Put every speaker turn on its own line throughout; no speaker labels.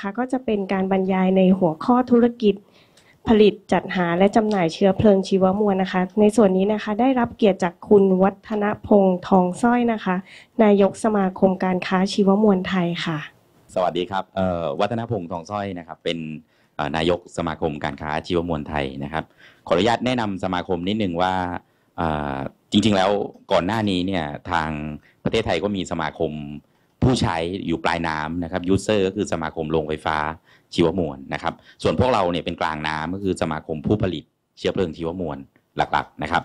คะก็จะเป็นการบรรยายในหัวข้อธุรกิจผลิตจัดหาและจำหน่ายเชื้อเพลิงชีวมวลนะคะในส่วนนี้นะคะได้รับเกียรติจากคุณวัฒนพงษ์ทองสร้อยนะคะนายกสมาคมการค้าชีวมวลไทยค่ะ สวัสดีครับวัฒนพงษ์ทองสร้อยนะครับเป็นนายกสมาคมการค้าชีวมวลไทยนะครับขออนุญาตแนะนำสมาคมนิดนึงว่าจริงๆแล้วก่อนหน้านี้เนี่ยทางประเทศไทยก็มีสมาคมผู้ใช้อยู่ปลายน้ำนะ ครับยูเซอร์ก็คือสมาคมโรงไฟฟ้าชีวมวลนะครับ ส่วนพวกเราเนี่ยเป็นกลางน้ำก็คือสมาคมผู้ผลิตเชื้อเพลิงชีวมวลหลักๆนะ ครับ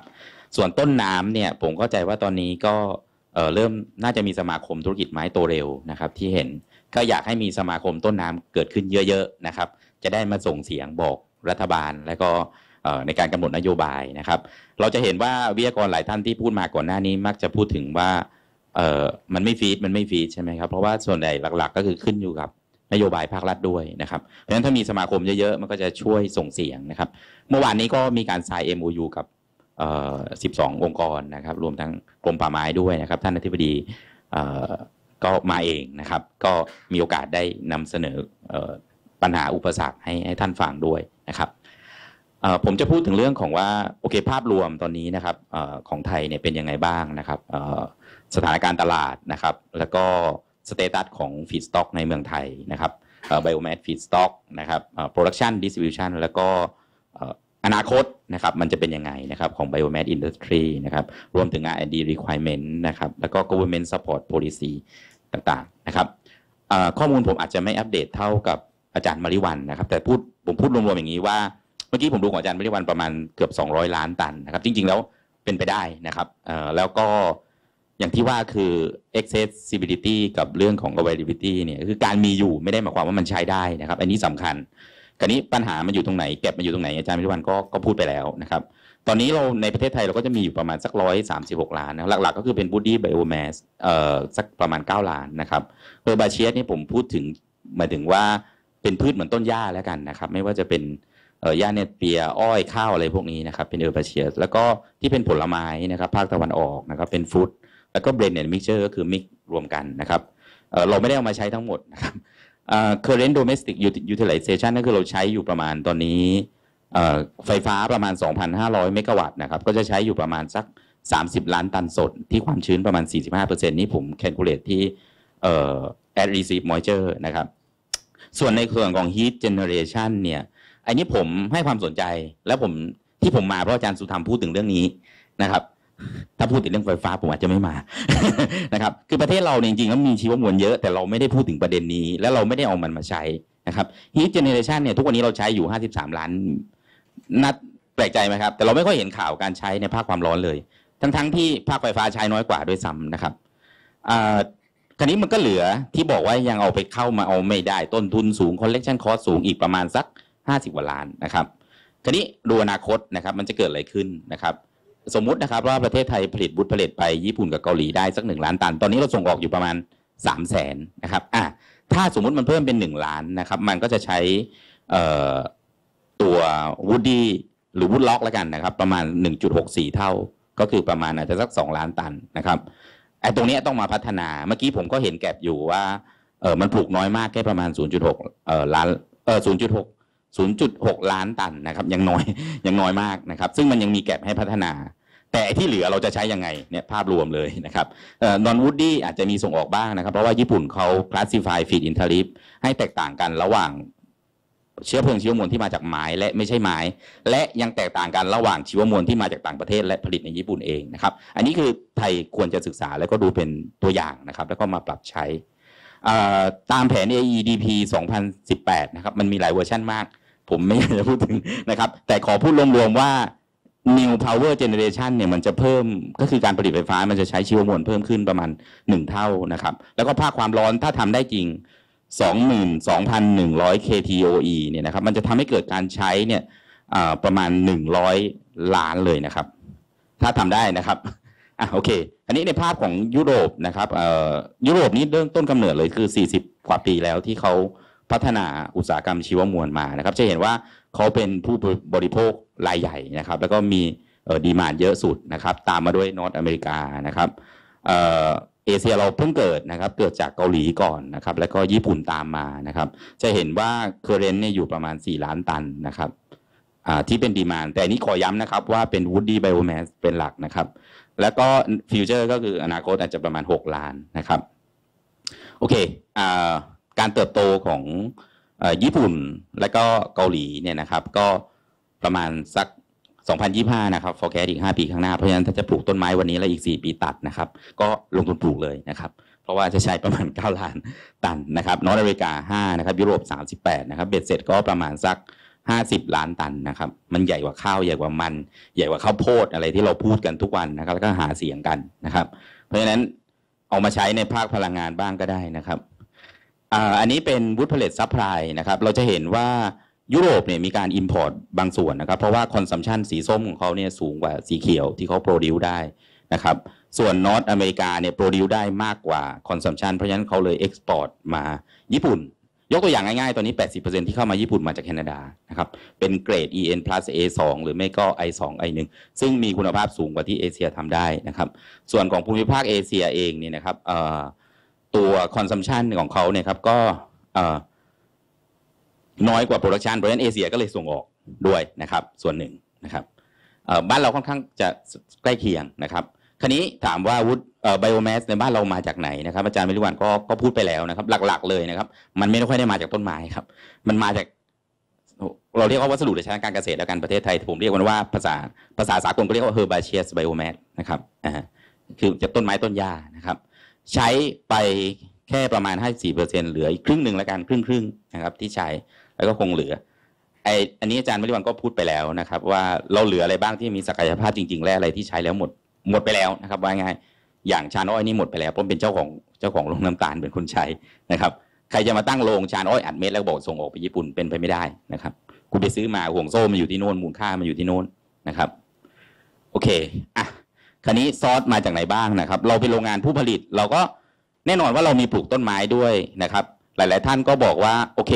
ส่วนต้นน้ำเนี่ย ผมเข้าใจว่าตอนนี้ก็เเริ่มน่าจะมีสมาคมธุรกิจไม้โตเร็วนะครับที่เห็นก็อยากให้มีสมาคมต้นน้ำเกิดขึ้นเยอะๆนะครับจะได้มาส่งเสียงบอกรัฐบาล และก็ในการกำหนดนโยบายนะครับ เราจะเห็นว่าวิทยากรหลายท่านที่พูดมาก่อนหน้านี้มักจะพูดถึงว่าเอ่อมันไม่ฟีดมันไม่ฟีดใช่ไหมครับ เพราะว่าส่วนใหญ่หลัก ๆ ก็คือขึ้นอยู่กับนโยบายภาครัฐด้วยนะครับเพราะฉะนั้นถ้ามีสมาคมเยอะ ๆ มันก็จะช่วยส่งเสียงนะครับ เมื่อวานนี้ก็มีการสาย MOU กับ 12 องค์กรนะครับรวมทั้งกรมป่าไม้ด้วยนะครับ ท่านอธิบดีก็มาเองนะครับ ก็มีโอกาสได้นำเสนอปัญหาอุปสรรคให้ให้ท่านฟังด้วยผมจะพูดถึงเรื่องของว่า โอเคภาพรวมตอนนี้นะครับของไทยเนี่ยเป็นยังไงบ้างนะครับสถานการณ์ตลาดนะครับ แล้วก็สเตตัสของฟีดสต็อกในเมืองไทยนะครับไบโอแมสฟีดสต็อกนะครับโปรดักชันดิสติบิวชันแล้วก็อนาคตนะครับ มันจะเป็นยังไงนะครับ ของไบโอแมสอินดัสทรีนะครับ รวมถึง R&D requirement นะครับ แล้วก็ government support policy ต่างๆนะครับข้อมูลผมอาจจะไม่อัปเดตเท่ากับอาจารย์มาริวันนะครับแต่พูดผมพูดรวมๆอย่างนี้ว่าเมื่อกี้ผมดูของอาจารย์ไม่ได้วันประมาณเกือบ 200 ล้านตันนะครับ จริงๆ แล้วเป็นไปได้นะครับแล้วก็อย่างที่ว่าคือ accessibility กับเรื่องของ availability เนี่ยคือการมีอยู่ไม่ได้หมายความว่ามันใช้ได้นะครับ อันนี้สำคัญคราวนี้ปัญหามันอยู่ตรงไหนแก็บมันอยู่ตรงไหนอาจารย์มิรวันก็ก็พูดไปแล้วนะครับ ตอนนี้เราในประเทศไทยเราก็จะมีอยู่ประมาณสักร้อยสามสิบหกล้านนะหลักๆ ก็คือเป็นบูดี้ไบโอแมสเอ่อสักประมาณเก้าล้านนะครับเออร์บาเชียสนี่ผมพูดถึงหมายถึงว่าเป็นพืชเหมือนต้นหญ้าแล้วกันนะครับไม่ว่าจะเป็นหญ้าเนตเปียอ้อย ข้าว อะไรพวกนี้นะครับ เป็นเออร์บาเชียสแล้วก็ที่เป็นผลไม้นะครับ ภาคตะวันออกนะครับ เป็นฟู้ด แล้วก็เบรนเนตมิกเจอร์ ก็คือมิกรวมกันนะครับเราไม่ได้เอามาใช้ทั้งหมดนะครับเ current domestic utilization นั่นคือเราใช้อยู่ประมาณตอนนี้ ไฟฟ้าประมาณ 2,500 เมกะวัตต์นะครับ ก็จะใช้อยู่ประมาณสัก 30 ล้านตันสด ที่ความชื้นประมาณ 45%นี่ผมแคลคูลเลตที่ a อ r receive moisture นะครับ ส่วนในส่วนของ heat generation เนี่ยอันนี้ผมให้ความสนใจแล้วผมที่ผมมาเพราะอาจารย์สุธรรมพูดถึงเรื่องนี้นะครับ ถ้าพูดถึงเรื่องไฟฟ้าผมอาจจะไม่มานะครับคือประเทศเราเนี่ยจริงๆแล้วมีชีวมวลเยอะ แต่เราไม่ได้พูดถึงประเด็นนี้ และเราไม่ได้เอามันมาใช้นะครับฮีทเจเนเรชันเนี่ยทุกวันนี้เราใช้อยู่ 53 ล้านนัดแปลกใจไหมครับ แต่เราไม่ค่อยเห็นข่าวการใช้ในภาคความร้อนเลย ทั้งๆทที่ภาคไฟฟ้าใช้น้อยกว่าด้วยซ้ำนะครับคราวนี้มันก็เหลือที่บอกว่ายังเอาไปเข้ามาเอาไม่ได้ต้นทุนสูงคอลเลกชันคอสสูงอีกประมาณสัก50กว่าล้านนะครับทีนี้ ดูอนาคต นะครับ มันจะเกิดอะไรขึ้น นะครับ สมมุติ นะครับว่าประเทศไทยผลิตบุตรผลิตไปญี่ปุ่นกับเกาหลีได้สักหนึ่งล้าน ตัน ตอนนี้เราส่ง ออกอยู่ประมาณสามแสนนะครับ อ่ะ ถ้าสมมุติมันเพิ่มเป็นหนึ่งล้าน นะครับ มันก็จะใช้ตัววูดดี้หรือวูดล็อกแล้วกันนะครับประมาณ 1.64 เท่า ก็คือประมาณอาจจะสัก 2 ล้านตันนะครับไอ้ตรงนี้ต้องมาพัฒนาเมื่อกี้ผมก็เห็นแก็บอยู่ว่าเออมันปลูกน้อยมากแค่ประมาณ 0.6เอ่อล้านเออ0.6 0.6 ล้านตันนะครับยังน้อยยังน้อยมากนะครับซึ่งมันยังมีแก็บให้พัฒนา แต่ที่เหลือเราจะใช้ยังไงเนี่ยภาพรวมเลยนะครับนอนวูดดี้อาจจะมีส่งออกบ้างนะครับเพราะว่าญี่ปุ่นเขาคลาสสิฟายฟีดอินทอริฟให้แตกต่างกันระหว่างเชื้อเพลิงชีวมวลที่มาจากไม้และไม่ใช่ไม้ และยังแตกต่างกันระหว่างชีวมวลที่มาจากต่างประเทศและผลิตในญี่ปุ่นเองนะครับอันนี้คือไทยควรจะศึกษาแล้วก็ดูเป็นตัวอย่างนะครับแล้วก็มาปรับใช้ตามแผน AEDP 2018 นะครับมันมีหลายเวอร์ชันมากผมไม่อยากจะพูดถึง นะ ครับ แต่ขอ พูดรวมๆว่า New Power Generation เนี่ย มันจะเพิ่มก็คือการ ผลิตไฟฟ้ามันจะใช้ ชีวมวลเพิ่มขึ้นประมาณ 1 เท่านะครับ แล้วก็ภาคความร้อนถ้าทำได้จริง 22,100 kTOE เนี่ย นะ ครับ มันจะทำให้เกิดการใช้ เนี่ยประมาณ 100 ล้านเลยนะครับ ถ้าทำได้นะครับอ่ะโอเค อันนี้ในภาพของยุโรปนะครับยุโรปนี้เริ่มต้นกำเนิดเลยคือ 40 กว่าปีแล้วที่เขาพัฒนาอุตสาหกรรมชีวมวลมานะครับ จะเห็นว่าเขาเป็นผู้บริโภครายใหญ่นะครับแล้วก็มีดีมานเยอะสุดนะครับตามมาด้วยนอตอเมริกานะครับเอเชียเราเพิ่งเกิดนะครับเกิดจากเกาหลีก่อนนะครับแล้วก็ญี่ปุ่นตามมานะครับจะเห็นว่าเคอร์เรนต์เนี่ยอยู่ประมาณ 4 ล้านตันนะครับที่เป็นดีมานแต่นี้ขอย้ำนะครับว่าเป็นวูดดี้ไบโอแมสเป็นหลักนะครับแล้วก็ฟิวเจอร์ก็คืออนาคตอาจจะประมาณ 6 ล้านนะครับโอเคอ่าการเติบโตของญี่ปุ่นและก็เกาหลีเนี่ยนะครับก็ประมาณสัก 2025 นะครับ forecast อีก 5 ปีข้างหน้า เพราะฉะนั้นถ้าจะปลูกต้นไม้วันนี้แล้วอีก 4 ปีตัดนะครับก็ลงทุนปลูกเลยนะครับ เพราะว่าจะใช้ประมาณ 9 ล้านตันนะครับนอร์ทอเมริกา 5 นะครับ ยุโรป 38 นะครับเบ็ดเสร็จก็ประมาณสัก 50 ล้านตันนะครับมันใหญ่กว่าข้าว ใหญ่กว่ามัน ใหญ่กว่าข้าวโพดอะไรที่เราพูดกันทุกวันนะครับ แล้วก็หาเสียงกันนะครับ เพราะฉะนั้นเอามาใช้ในภาคพลังงานบ้างก็ได้นะครับอันนี้เป็นวุฒิผลตซัพพลายนะครับ เราจะเห็นว่ายุโรปเนี่ยมีการอิมพอร์ตบางส่วนนะครับ เพราะว่าคอนซัมชันสีส้มของเขาเนี่ยสูงกว่าสีเขียวที่เขาโปรดิวได้นะครับ ส่วนนอตอเมริกาเนี่ยโปรดิวได้มากกว่าคอนซัมชันเพราะฉะนั้นเขาเลยเอ็กซ์พอร์ตมาญี่ปุ่น ยกตัวอย่างง่ายๆ ตอนนี้ 80%ที่เข้ามาญี่ปุ่นมาจากแคนาดานะครับ เป็นเกรด EN plus A2 หรือไม่ก็ I2 I1 ซึ่งมีคุณภาพสูงกว่าที่เอเชียทำได้นะครับ ส่วนของภูมิภาคเอเชียเองเนี่ยนะครับเอ่อตัวคอนซัมชันของเขาเนี่ยครับก็น้อยกว่าโปรดักชันเพราะฉะนั้นเอเชียก็เลยส่งออกด้วยนะครับ ส่วนหนึ่งนะครับ บ้านเราค่อนข้างจะใกล้เคียงนะครับ ครนี้ถามว่าวุฒิไบโอแมสในบ้านเรามาจากไหนนะครับอาจารย์มิริวันก็ก็พูดไปแล้วนะครับหลักๆเลยนะครับ มันไม่ค่อยได้มาจากต้นไม้ครับ มันมาจาก เราเรียกว่าวัสดุในชัใช้นการเกษตรแล้วกันประเทศไทยผมเรียกมันว่าภาษาภาษาสากลก็เรียกว่าเฮอร์บาเชียสไบโอแมสนะครับอ่าคือจากต้นไม้ต้นหญ้านะครับใช้ไปแค่ประมาณ 54%เหลืออีกครึ่งหนึ่งแล้วกันครึ่งครึ่งนะครับที่ใช้แล้วก็คงเหลือไออันนี้อาจารย์มริวันก็พูดไปแล้วนะครับ ว่าเราเหลืออะไรบ้างที่มีศักยภาพจริงๆและอะไรที่ใช้แล้วหมดหมดไปแล้วนะครับ ว่าง่ายอย่างชานอ้อยนี่หมดไปแล้วผมเป็นเจ้าของเจ้าของโรงน้ำตาลเป็นคนใช้นะครับ ใครจะมาตั้งโรงชานอ้อยอัดเม็ดแล้วบอกส่งออกไปญี่ปุ่นเป็นไปไม่ได้นะครับคุณไปซื้อมาห่วงโซ่มันอยู่ที่โน่นมูลค่ามันอยู่ที่โน่นนะครับ โอเคอ่ะคันนี้ซอสมาจากไหนบ้างนะครับ เราเป็นโรงงานผู้ผลิตเราก็แน่นอนว่าเรามีปลูกต้นไม้ด้วยนะครับ หลายๆ ท่านก็บอกว่า โอเค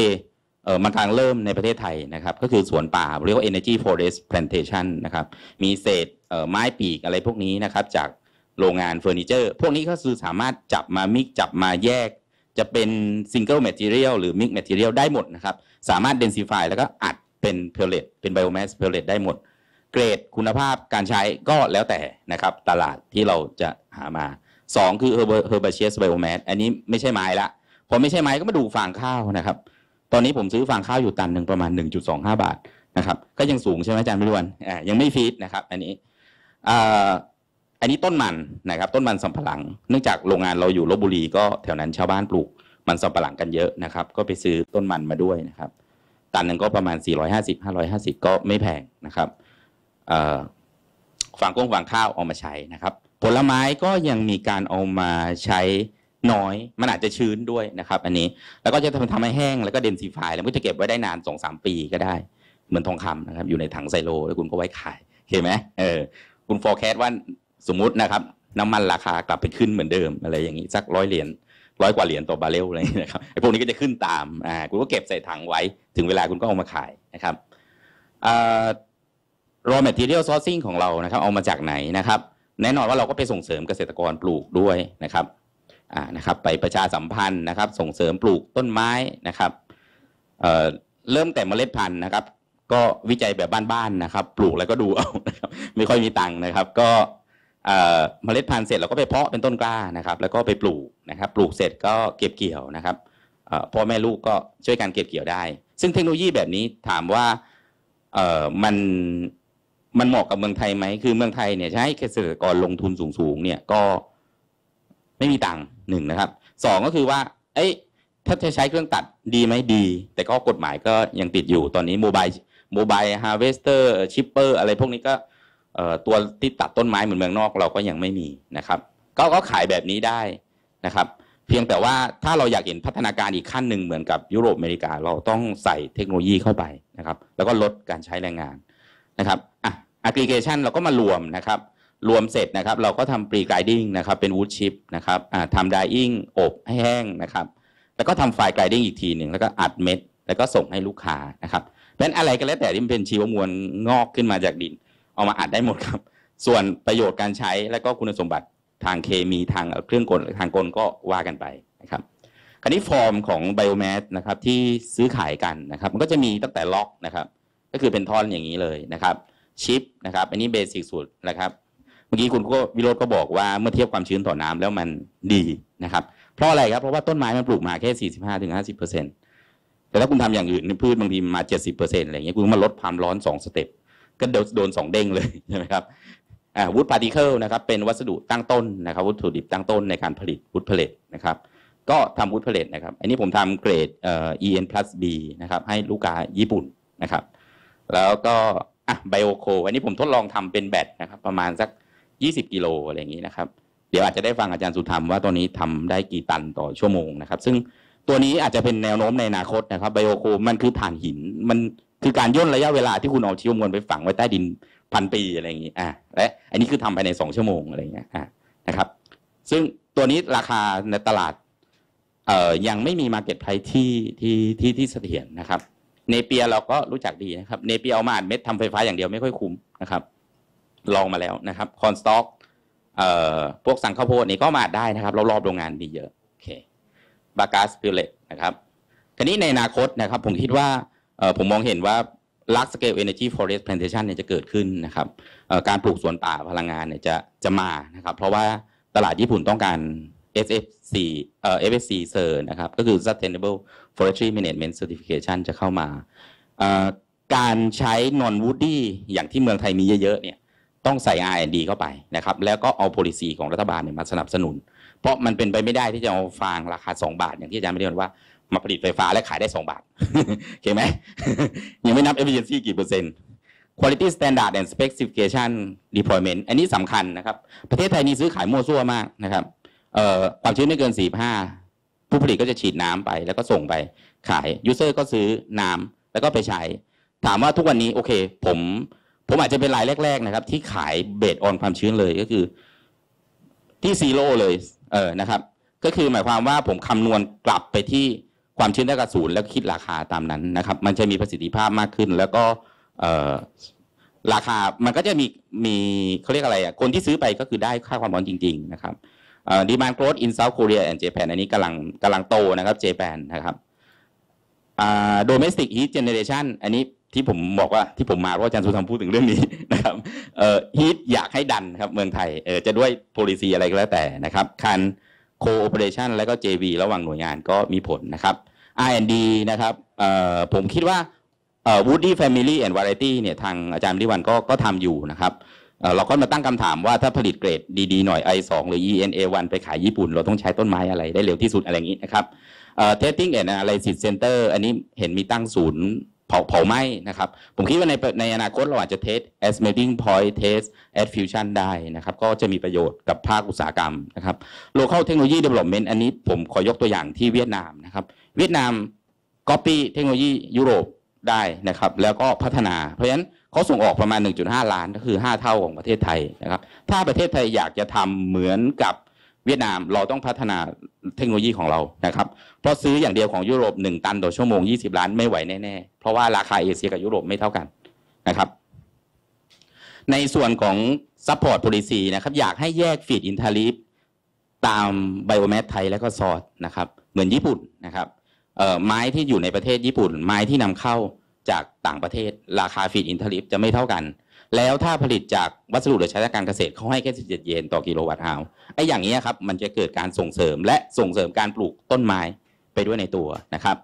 เออมันกำลังเริ่มในประเทศไทยนะครับ ก็คือสวนป่า เรียกว่า energy forest plantation นะครับ มีเศษไม้ปีกอะไรพวกนี้นะครับ จากโรงงานเฟอร์นิเจอร์ พวกนี้ก็คือสามารถจับมามิกจับมาแยก จะเป็นซิงเกิลแมทเทียหรือมิกแมทเทีย l ได้หมดนะครับ สามารถเดนซิฟายแล้วก็อัดเป็นเพลเลตเป็นไบโอแมสเพลเลตได้หมดเกรดคุณภาพการใช้ก็แล้วแต่นะครับ ตลาดที่เราจะหามา 2 คือ h e r b เบอร์เชียสไบโอแมอันนี้ไม่ใช่ไม้ละพอไม่ใช่ไม้ก็มาดูฟางข้าวนะครับ ตอนนี้ผมซื้อฟางข้าวอยู่ตันหนึ่งประมาณ 1.25 บาทนะครับ ก็ยังสูงใช่ไหมอาจารย์พิรวนยังไม่ฟีดนะครับอันนี้อันนี้ต้นมันนะครับ ต้นมันสำปะหลัง เนื่องจากโรงงานเราอยู่ลบบุรีก็แถวนั้นชาวบ้านปลูก มันสำปะหลังกันเยอะนะครับก็ไปซื้อต้นมันมาด้วยนะครับ ตันหนึ่งก็ประมาณ 450 550ก็ไม่แพงนะครับฝั่งกงฝั่งข้าวเอามาใช้นะครับ ผลไม้ก็ยังมีการเอามาใช้น้อยมันอาจจะชื้นด้วยนะครับ อันนี้แล้วก็จะทำาให้แห้ง แล้วก็เดนซิฟายแล้วก็จะเก็บไว้ได้นานสองสามปีก็ได้เหมือนทองคำนะครับอยู่ในถังไซโล แล้วคุณก็ไว้ขายเห็นไหมเออคุณฟอร์แคสว่าสมมุตินะครับ น้ำมันราคากลับไปขึ้นเหมือนเดิม อะไรอย่างนี้ สักร้อยเหรียญร้อยกว่าเหรียญต่อบาเรลอะไรนะครับไอ้พวกนี้ก็จะขึ้นตามอ่าคุณก็เก็บใส่ถังไว้ ถึงเวลาคุณก็เอามาขายนะครับอ่า raw material sourcing ของเรานะครับเอามาจากไหนนะครับแน่นอนว่าเราก็ไปส่งเสริมเกษตรกรปลูกด้วยนะครับอ่านะครับไปประชาสัมพันธ์นะครับส่งเสริมปลูกต้นไม้นะครับเอ่อเริ่มแต่เมล็ดพันธุ์นะครับก็วิจัยแบบบ้านๆนะครับปลูกแล้วก็ดูเอานะครับไม่ค่อยมีตังค์นะครับก็เมล็ดพันธุ์เสร็จเราก็ไปเพาะเป็นต้นกล้านะครับแล้วก็ไปปลูกนะครับปลูกเสร็จก็เก็บเกี่ยวนะครับพ่อแม่ลูกก็ช่วยกันเก็บเกี่ยวได้ ซึ่งเทคโนโลยีแบบนี้ถามว่ามันมันเหมาะกับเมืองไทยไหม คือเมืองไทยเนี่ยใช้เกษตรกรลงทุนสูงๆ เนี่ยก็ไม่มีตังค์หนึ่งนะครับสองก็คือว่า เอ้ยถ้าจะใช้เครื่องตัดดีไหมดี แต่ก็กฎหมายก็ยังติดอยู่ตอนนี้โมบายโมบายฮาร์เวสเตอร์ชิปเปอร์อะไรพวกนี้ก็ตัวที่ตัดต้นไม้เหมือนเมืองนอกเราก็ยังไม่มีนะครับ ก็ก็ขายแบบนี้ได้นะครับ เพียงแต่ว่าถ้าเราอยากเห็นพัฒนาการอีกขั้นหนึ่งเหมือนกับยุโรปอเมริกา เราต้องใส่เทคโนโลยีเข้าไปนะครับแล้วก็ลดการใช้แรงงานนะครับ อ่ะแอปพลิเคชันเราก็มารวมนะครับ รวมเสร็จนะครับ เราก็ทำปรีไกดิ้งนะครับ เป็นวูดชิพนะครับ อ่าทำดายิ่งอบให้แห้งนะครับ แล้วก็ทำไฟไกดิ i งอีกทีหนึ่งแล้วก็อัดเม็ด แล้วก็ส่งให้ลูกค้านะครับ เป็นนอะไรก็แล้วแต่ที่มันเป็นชีวมวลงอกขึ้นมาจากดิน เอามาอัดได้หมดครับ ส่วนประโยชน์การใช้และก็คุณสมบัติทางเคมีทางเครื่องกลทางกลก็ว่ากันไปนะครับ คราวนี้ ฟอร์มของไบโอแมสนะครับที่ซื้อขายกันนะครับ มันก็จะมีตั้งแต่ล็อกนะครับก็คือเป็นท่อนอย่างนี้เลยนะครับ ชิปนะครับ อันนี้เบสิกสุดนะครับ เมื่อกี้คุณก็วิโรจน์ก็บอกว่าเมื่อเทียบความชื้นต่อน้ำแล้วมันดีนะครับ เพราะอะไรครับ เพราะว่าต้นไม้มันปลูกมาแค่สี่สิบห้าถึงห้าสิบเปอร์เซ็นต์แต่ถ้าคุณทำอย่างอื่นพืชบางทีมาเจ็ดสิบเปอร์เซ็นต์อะไรเงี้ยคุณมาลดความร้อนสองสเต็ปก็โดนสองเด้งเลยใช่ไหมครับอ่าวูดพาร์ติเคิลนะครับเป็นวัสดุตั้งต้นนะครับวัตถุดิบตั้งต้นในการผลิตวูดเพลตนะครับก็ทำวูดเพลตนะครับอันนี้ผมทำเกรดเอ่อ EN B นะครับให้ลูกค้าญี่ปุ่นนะครับแล้วก็อ่ะไบโอโคอันนี้ผมทดลองทำเป็นแบตนะครับ ประมาณสัก 20 กิโลอะไรอย่างนี้ นะครับ เดี๋ยวอาจจะได้ฟังอาจารย์สุธรรม ว่าตัวนี้ทำได้กี่ตันต่อชั่วโมง นะครับ ซึ่งตัวนี้อาจจะเป็นแนวโน้มในอนาคตนะครับไบโอโคมันคือถ่านหินมันคือการ ย่น ระยะเวลาที่คุณเอาชีวมวลไปฝังไว้ใต้ดินพันปีอะไรอย่างนี้อ่ะและอันนี้คือทำภายในสองชั่วโมงอะไรอย่างเงี้ยอ่ะนะครับ ซึ่งตัวนี้ราคาในตลาดเอ่อยังไม่มีมาเก็ตไพรที่ที่ที่ที่เสถียรนะครับเนเปียเราก็รู้จักดีนะครับ เนเปียเอามาอัดเม็ดทำไฟฟ้าอย่างเดียวไม่ค่อยคุ้มนะครับ ลองมาแล้วนะครับคอนสต็อกเอ่อพวกสังข้าวโพดนี่ก็มาอัดได้นะครับรอบๆโรงงานดีเยอะโอเคบากาสพิเลตนะครับทีนี้ในอนาคตนะครับผมคิดว่าผมมองเห็นว่าลักสเก c เอเน n e r g y forest p เ a n นเทชันเนี่ยจะเกิดขึ้นนะครับการปลูกสวนป่าพลังงานเนี่ยจะจะมานะครับ เพราะว่าตลาดญี่ปุ่นต้องการ SFC เอ่อ FSC เซอร์นะครับ ก็คือ Sustainable Forestry Management Certification จะเข้ามาการใช้ non woody อย่างที่เมืองไทยมีเยอะๆ เนี่ยต้องใส่ R&D เข้าไปนะครับแล้วก็เอา policy ของรัฐบาลเนี่ยมาสนับสนุน เพราะมันเป็นไปไม่ได้ที่จะเอาฟางราคา 2 บาทอย่างที่อาจารย์ไม่ได้บอกว่า มาผลิตไฟฟ้าและขายได้ 2 บาทเข้าไหมยังไม่นับ efficiency กี่เปอร์เซ็นต์ quality standard and specification deployment อันนี้สำคัญนะครับ ประเทศไทยนี่ซื้อขายมั่วซั่วมากนะครับความชื้นไม่เกิน 45 ผู้ผลิตก็จะฉีดน้ำไปแล้วก็ส่งไปขาย ยูเซอร์ก็ซื้อน้ำ แล้วก็ไปใช้ ถามว่าทุกวันนี้โอเคผมผมอาจจะเป็นรายแรก ๆนะครับ ที่ขายเบสออนความชื้นเลยก็คือที่ซีโร่เลยเออนะครับ ก็คือหมายความว่าผมคำนวณกลับไปที่ความชื้นได้กับศูนย์แล้วคิดราคาตามนั้นนะครับ มันจะมีประสิทธิภาพมากขึ้นแล้วก็ราคามันก็จะมีมีเขาเรียกอะไรอ่ะคนที่ซื้อไปก็คือได้ค่าความร้อนจริงๆนะครับดีมานโกรดอินเซาท์เูเรียและญี่ปุ่นอันนี้กำลังกำลังโตนะครับญี่ปุ่นนะครับโดเมสติกฮีทเจเนเรชันอันนี้ที่ผมบอกว่าที่ผมมาเพราะอาจารย์สุธรรมพูดถึงเรื่องนี้นะครับฮีทอยากให้ดันครับเมืองไทยจะด้วย policy อะไรก็แล้วแต่นะครับการ cooperation และก็ JV ระหว่างหน่วยงานก็มีผลนะครับ R&D นะครับผมคิดว่า Woody Family and Variety เนี่ยทางอาจารย์ริวันก็ก็ทำอยู่นะครับเราก็มาตั้งคำถามว่าถ้าผลิตเกรดดีๆหน่อย i2 หรือ ENA1 ไปขายญี่ปุ่นเราต้องใช้ต้นไม้อะไรได้เร็วที่สุดอะไรอย่างนี้นะครับเทสติ้งแอนด์อะไรสิทธิ์เซ็นเตอร์อันนี้เห็นมีตั้งศูนย์ เผาเผาไหม้นะครับ ผมคิดว่าในในอนาคตเราอาจจะเทส as melting point ทส s อ as fusion ได้นะครับ ก็จะมีประโยชน์กับภาคอุตสาหกรรมนะครับ local technology development อันนี้ผมขอยกตัวอย่างที่เวียดนามนะครับเวียดนาม copy เทคโนโลยียุโรปได้นะครับแล้วก็พัฒนาเพราะฉะนั้นเขาส่งออกประมาณ 1.5 ล้านก็คือ 5 เท่าของประเทศไทยนะครับ ถ้าประเทศไทยอยากจะทำเหมือนกับเวียดนาม เราต้องพัฒนาเทคโนโลยีของเรานะครับ เพราะซื้ออย่างเดียวของยุโรป 1 ตันต่อชั่วโมง 20 ล้านไม่ไหวแน่ๆ เพราะว่าราคาเอเชียกับยุโรปไม่เท่ากันนะครับ ในส่วนของซัพพอร์ตโพลิซีนะครับ อยากให้แยกฟีดอินทาลีฟตามไบโอแมทไทยและก็ซอดนะครับ เหมือนญี่ปุ่นนะครับไม้ที่อยู่ในประเทศญี่ปุ่น ไม้ที่นำเข้าจาก ต่างประเทศราคาฟีดอินทลิฟจะไม่เท่ากัน แล้วถ้าผลิตจากวัสดุหรือใช้การเกษตรเขาให้แค่17เยน ต่อกิโลวัตต์ฮาว ไอ้ อย่างนี้ครับ มันจะเกิดการส่งเสริมและส่งเสริมการปลูกต้นไม้ไปด้วยในตัวนะครับ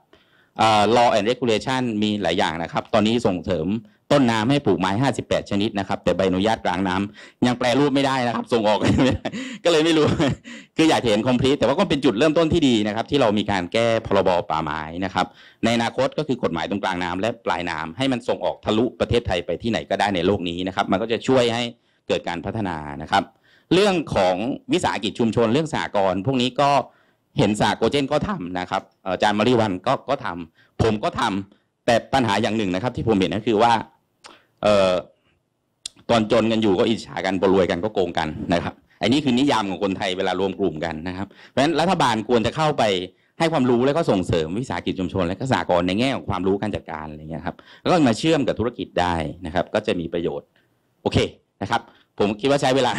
law and regulation มีหลายอย่างนะครับ ตอนนี้ส่งเสริมต้นน้ำให้ปลูกไม้ 58 ชนิดนะครับ แต่ใบอนุญาตกลางน้ำยังแปลรูปไม่ได้นะครับ ส่งออกก็เลยไม่รู้ คืออยากเห็นคอมพลีทแต่ว่าก็เป็นจุดเริ่มต้นที่ดีนะครับ ที่เรามีการแก้พรบป่าไม้นะครับ ในอนาคตก็คือกฎหมายตรงกลางน้ำและปลายน้ำให้มันส่งออกทะลุประเทศไทยไปที่ไหนก็ได้ในโลกนี้นะครับมันก็จะช่วยให้เกิดการพัฒนานะครับเรื่องของวิสาหกิจชุมชนเรื่องสากลพวกนี้ก็เห็นสากโกเจนก็ทำนะครับอาจารย์มาริวันก็ก็ทำผมก็ทำแต่ปัญหาอย่างหนึ่งนะครับที่ผมเห็นก็คือว่าเอ่อตอนจนกันอยู่ก็อิจฉากันบรวยกันก็โกงกันนะครับอันนี้คือนิยามของคนไทยเวลารวมกลุ่มกันนะครับเพราะฉะนั้นรัฐบาลควรจะเข้าไปให้ความรู้และก็ส่งเสริมวิสาหกิจชุมชน และก็สากลในแง่ของความรู้การจัดการอะไรเงี้ยครับแล้วก็มาเชื่อมกับธุรกิจได้นะครับ ก็จะมีประโยชน์ โอเคนะครับ ผมคิดว่าใช้เวลา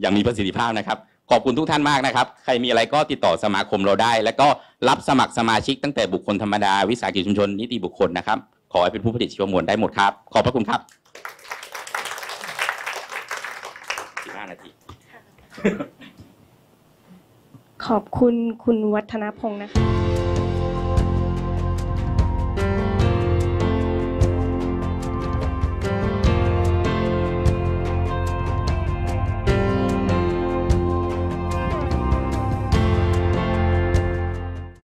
อย่างมีประสิทธิภาพนะครับขอบคุณทุกท่านมากนะครับ ใครมีอะไรก็ติดต่อสมาคมเราได้ แล้วก็รับสมัครสมาชิก ตั้งแต่บุคคลธรรมดา วิสาหกิจชุมชนนิติบุคคลนะครับ ขอให้เป็นผู้ผลิตชีวมวลได้หมดครับ ขอบพระคุณครับ15นาที ขอบคุณคุณวัฒนพงศ์นะคะ